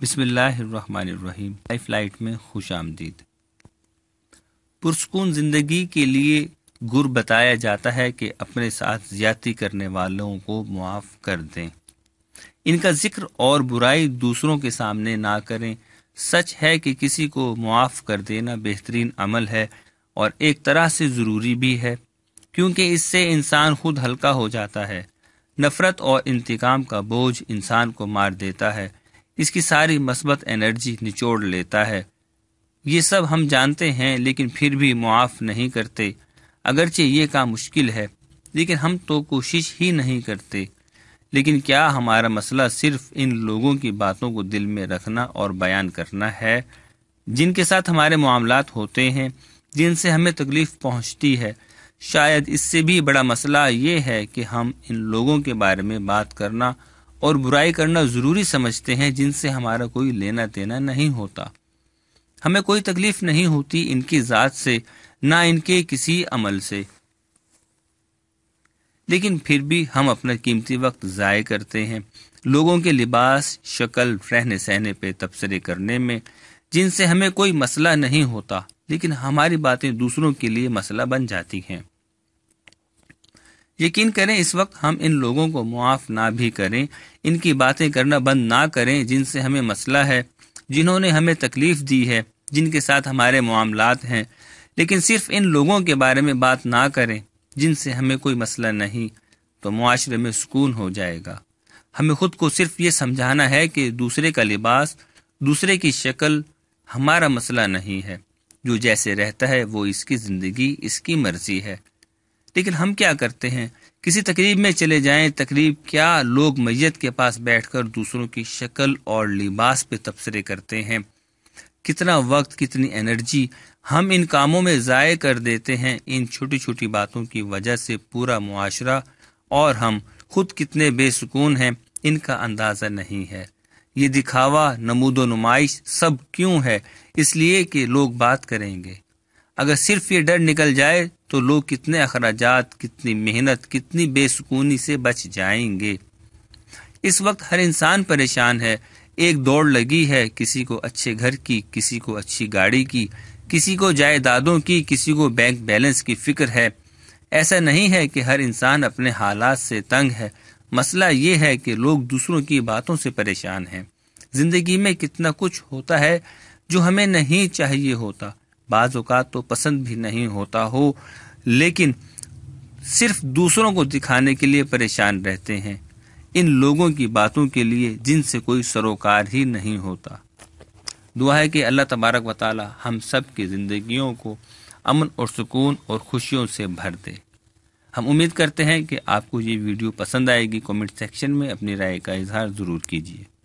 बिसमीम life light में खुश आमदीद पुरस्कून ज़िंदगी के लिए गुर बताया जाता है कि अपने साथ ज्यादती करने वालों को मुआफ़ कर दें इनका जिक्र और बुराई दूसरों के सामने ना करें सच है कि किसी को मुआफ़ कर देना बेहतरीन अमल है और एक तरह से ज़रूरी भी है क्योंकि इससे इंसान खुद हल्का हो जाता है नफ़रत और इंतकाम का बोझ इंसान को मार देता है इसकी सारी मस्बत एनर्जी निचोड़ लेता है ये सब हम जानते हैं लेकिन फिर भी मुआफ़ नहीं करते अगरचे ये काम मुश्किल है लेकिन हम तो कोशिश ही नहीं करते लेकिन क्या हमारा मसला सिर्फ इन लोगों की बातों को दिल में रखना और बयान करना है जिनके साथ हमारे मामला होते हैं जिनसे हमें तकलीफ पहुंचती है शायद इससे भी बड़ा मसला ये है कि हम इन लोगों के बारे में बात करना और बुराई करना जरूरी समझते हैं जिनसे हमारा कोई लेना देना नहीं होता हमें कोई तकलीफ नहीं होती इनकी ज़ात से ना इनके किसी अमल से लेकिन फिर भी हम अपना कीमती वक्त ज़ाय करते हैं लोगों के लिबास शक्ल रहने सहने पे तबसरे करने में जिनसे हमें कोई मसला नहीं होता लेकिन हमारी बातें दूसरों के लिए मसला बन जाती हैं यकीन करें इस वक्त हम इन लोगों को मुआफ ना भी करें इनकी बातें करना बंद ना करें जिनसे हमें मसला है जिन्होंने हमें तकलीफ दी है जिनके साथ हमारे मामलात हैं लेकिन सिर्फ इन लोगों के बारे में बात ना करें जिनसे हमें कोई मसला नहीं तो माशरे में सुकून हो जाएगा हमें खुद को सिर्फ ये समझाना है कि दूसरे का लिबास दूसरे की शक्ल हमारा मसला नहीं है जो जैसे रहता है वो इसकी ज़िंदगी इसकी मर्जी है लेकिन हम क्या करते हैं किसी तकरीब में चले जाएं तकरीब क्या लोग मैयत के पास बैठकर दूसरों की शक्ल और लिबास पे तबसरे करते हैं कितना वक्त कितनी एनर्जी हम इन कामों में ज़ाय कर देते हैं इन छोटी छोटी बातों की वजह से पूरा मुआशरा और हम खुद कितने बेसकून हैं इनका अंदाज़ा नहीं है ये दिखावा नमूदो नुमाइश सब क्यों है इसलिए कि लोग बात करेंगे अगर सिर्फ ये डर निकल जाए तो लोग कितने अखराज कितनी मेहनत कितनी बेसुकूनी से बच जाएंगे इस वक्त हर इंसान परेशान है एक दौड़ लगी है किसी को अच्छे घर की किसी को अच्छी गाड़ी की किसी को जायदादों की किसी को बैंक बैलेंस की फिक्र है ऐसा नहीं है कि हर इंसान अपने हालात से तंग है मसला ये है कि लोग दूसरों की बातों से परेशान हैं जिंदगी में कितना कुछ होता है जो हमें नहीं चाहिए होता बाज़ात तो पसंद भी नहीं होता हो लेकिन सिर्फ दूसरों को दिखाने के लिए परेशान रहते हैं इन लोगों की बातों के लिए जिनसे कोई सरोकार ही नहीं होता दुआ है कि अल्लाह तबारक वाली हम सब की ज़िंदगियों को अमन और सुकून और खुशियों से भर दे हम उम्मीद करते हैं कि आपको ये वीडियो पसंद आएगी कमेंट सेक्शन में अपनी राय का इजहार ज़रूर कीजिए